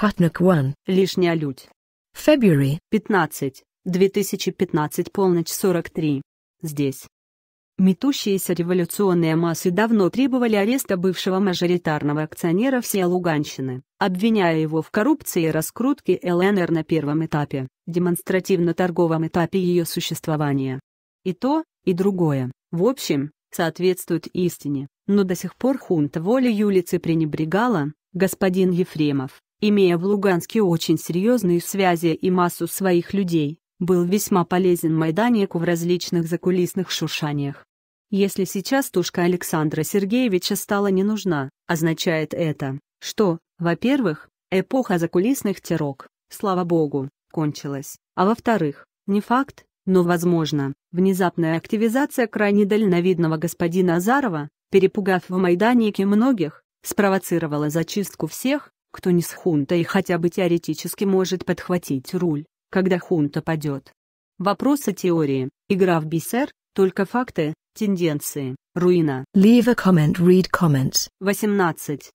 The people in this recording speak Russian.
Патнак 1. Лишняя лють. February 15. 2015 полночь 43. Здесь. Метущиеся революционные массы давно требовали ареста бывшего мажоритарного акционера всей Луганщины, обвиняя его в коррупции и раскрутке ЛНР на первом этапе, демонстративно-торговом этапе ее существования. И то, и другое, в общем, соответствует истине, но до сих пор хунта волею улицы пренебрегала, господин Ефремов, имея в Луганске очень серьезные связи и массу своих людей, был весьма полезен Майданеку в различных закулисных шуршаниях. Если сейчас тушка Александра Сергеевича стала не нужна, означает это, что, во-первых, эпоха закулисных терок, слава богу, кончилась, а во-вторых, не факт, но возможно, внезапная активизация крайне дальновидного господина Азарова, перепугав в Майданнике многих, спровоцировала зачистку всех, кто не с хунтой хотя бы теоретически может подхватить руль, когда хунта падет. Вопрос о теории, игра в бисер, только факты, тенденции, руина. Leave a comment, read comments. 18.